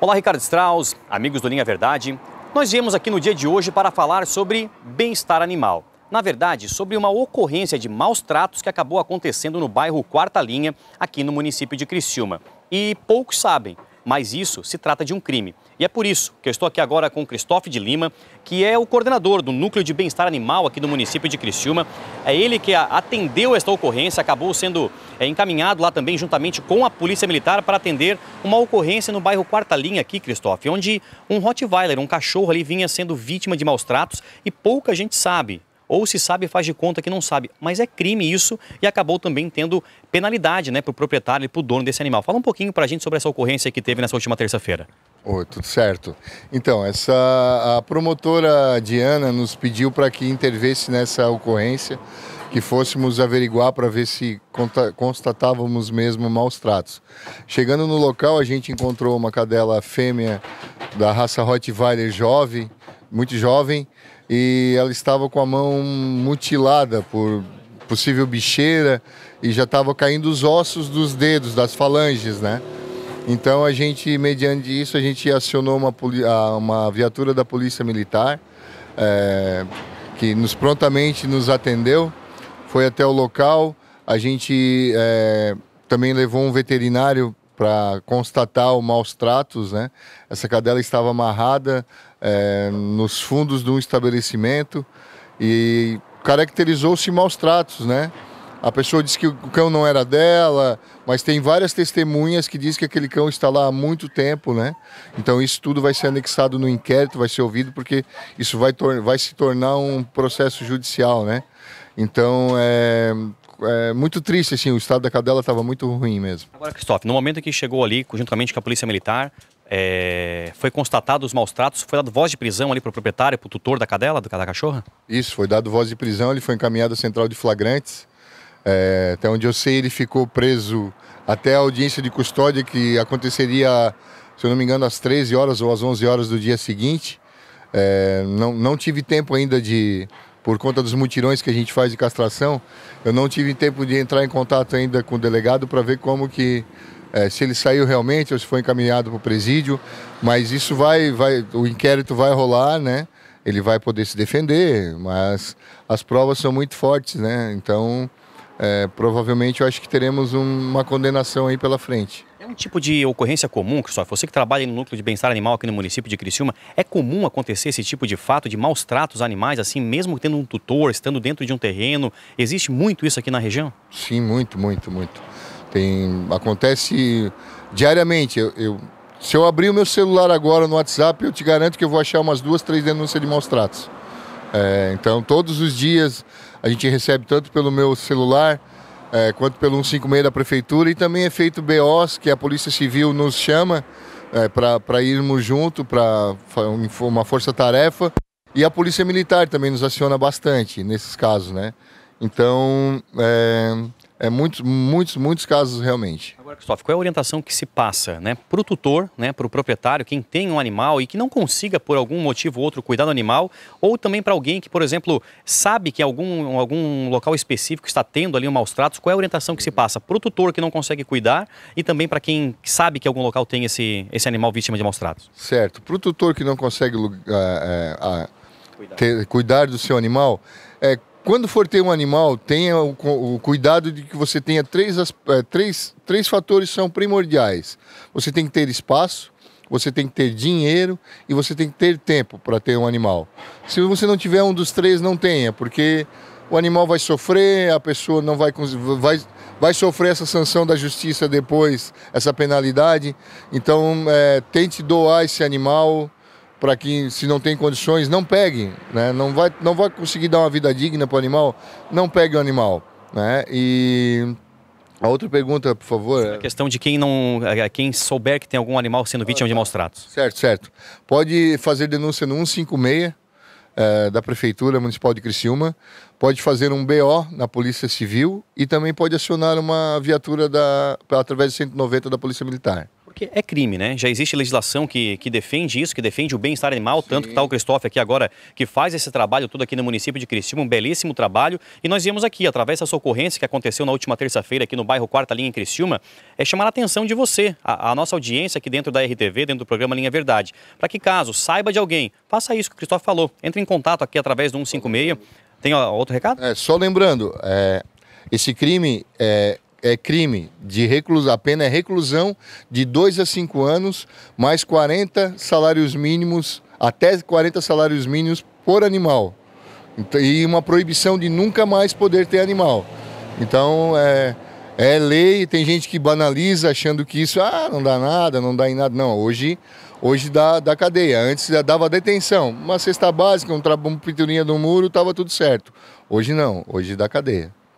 Olá, Ricardo Strauss, amigos do Linha Verdade. Nós viemos aqui no dia de hoje para falar sobre bem-estar animal. Na verdade, sobre uma ocorrência de maus tratos que acabou acontecendo no bairro Quarta Linha, aqui no município de Criciúma. E poucos sabem, mas isso se trata de um crime. E é por isso que eu estou aqui agora com o Christophe de Lima, que é o coordenador do Núcleo de Bem-Estar Animal aqui do município de Criciúma. É ele que atendeu esta ocorrência, acabou sendo é, encaminhado lá também juntamente com a Polícia Militar para atender uma ocorrência no bairro Quarta Linha aqui, Christophe, onde um Rottweiler, um cachorro ali, vinha sendo vítima de maus tratos e pouca gente sabe ou se sabe faz de conta que não sabe. Mas é crime isso e acabou também tendo penalidade né, para o proprietário e para o dono desse animal. Fala um pouquinho para a gente sobre essa ocorrência que teve nessa última terça-feira. Oi, tudo certo. Então, essa, a promotora Diana nos pediu para que intervesse nessa ocorrência, que fôssemos averiguar para ver se constatávamos mesmo maus tratos. Chegando no local, a gente encontrou uma cadela fêmea da raça Rottweiler jovem, muito jovem, e ela estava com a mão mutilada por possível bicheira e já estava caindo os ossos dos dedos, das falanges, né? Então a gente, mediante isso, a gente acionou uma, uma viatura da Polícia Militar é, que nos prontamente nos atendeu, foi até o local, a gente é, também levou um veterinário para constatar o maus tratos, né? Essa cadela estava amarrada é, nos fundos de um estabelecimento e caracterizou-se maus tratos, né? A pessoa disse que o cão não era dela, mas tem várias testemunhas que dizem que aquele cão está lá há muito tempo, né? Então isso tudo vai ser anexado no inquérito, vai ser ouvido, porque isso vai, vai se tornar um processo judicial, né? Então, é, é, muito triste, assim, o estado da cadela estava muito ruim mesmo. Agora, Cristóvão, no momento em que chegou ali, juntamente com a polícia militar, é, foi constatado os maus tratos, foi dado voz de prisão ali para o proprietário, para o tutor da cadela, da cachorra? Isso, foi dado voz de prisão, ele foi encaminhado à central de flagrantes. É, até onde eu sei, ele ficou preso até a audiência de custódia, que aconteceria, se eu não me engano, às 13 horas ou às 11 horas do dia seguinte. É, não, não tive tempo ainda de, por conta dos mutirões que a gente faz de castração, eu não tive tempo de entrar em contato ainda com o delegado para ver como que é, se ele saiu realmente ou se foi encaminhado para o presídio, mas isso vai, vai, o inquérito vai rolar, né? Ele vai poder se defender, mas as provas são muito fortes, né? Então, é, provavelmente eu acho que teremos um, uma condenação aí pela frente um tipo de ocorrência comum, só você que trabalha no núcleo de bem-estar animal aqui no município de Criciúma, é comum acontecer esse tipo de fato de maus tratos animais, assim, mesmo tendo um tutor, estando dentro de um terreno? Existe muito isso aqui na região? Sim, muito, muito, muito. Tem acontece diariamente. Eu, eu se eu abrir o meu celular agora no WhatsApp, eu te garanto que eu vou achar umas duas, três denúncias de maus tratos. É, então, todos os dias a gente recebe tanto pelo meu celular é, quanto pelo 156 da Prefeitura, e também é feito BOs, que a Polícia Civil nos chama é, para irmos junto, para uma força-tarefa, e a Polícia Militar também nos aciona bastante nesses casos, né? Então, é, é muitos, muitos, muitos casos realmente. Agora, Cristóvão, qual é a orientação que se passa né, para o tutor, né, para o proprietário, quem tem um animal e que não consiga, por algum motivo ou outro, cuidar do animal, ou também para alguém que, por exemplo, sabe que algum, algum local específico está tendo ali um maus tratos, qual é a orientação que se passa para o tutor que não consegue cuidar e também para quem sabe que algum local tem esse, esse animal vítima de maus tratos? Certo. Para o tutor que não consegue uh, uh, uh, cuidar. Ter, cuidar do seu animal, é, quando for ter um animal, tenha o, o, cuidado de que você tenha três, é, três, três fatores são primordiais. Você tem que ter espaço, você tem que ter dinheiro e você tem que ter tempo para ter um animal. Se você não tiver um dos três, não tenha, porque o animal vai sofrer, a pessoa não vai vai vai sofrer essa sanção da justiça depois, essa penalidade. Então, é, tente doar esse animal para que se não tem condições, não pegue, né? Não vai, não vai conseguir dar uma vida digna para o animal, não pegue o animal, né? E a outra pergunta, por favor. A é- questão de quem não, é, quem souber que tem algum animal sendo vítima ah, de maus tratos. Certo, certo. Pode fazer denúncia no 156 é, da Prefeitura Municipal de Criciúma, pode fazer um BO na Polícia Civil e também pode acionar uma viatura da, através do 190 da Polícia Militar porque é crime, né? Já existe legislação que, que defende isso, que defende o bem-estar animal, Sim. tanto que está o Cristóvão aqui agora, que faz esse trabalho todo aqui no município de Criciúma, um belíssimo trabalho. E nós viemos aqui, através dessa ocorrência que aconteceu na última terça-feira aqui no bairro Quarta Linha, em Criciúma, é chamar a atenção de você, a, a nossa audiência aqui dentro da RTV, dentro do programa Linha Verdade, para que caso saiba de alguém, faça isso que o Cristóvão falou, entre em contato aqui através do 156. Tem ó, outro recado? É, só lembrando, é, esse crime é, é crime de reclusão, a pena é reclusão de 2 a 5 anos, mais 40 salários mínimos, até 40 salários mínimos por animal. E uma proibição de nunca mais poder ter animal. Então, é, é lei, tem gente que banaliza achando que isso ah, não dá nada, não dá em nada. Não, hoje, hoje dá, dá cadeia. Antes dava detenção, uma cesta básica, um, uma pinturinha no muro, estava tudo certo. Hoje não, hoje dá cadeia.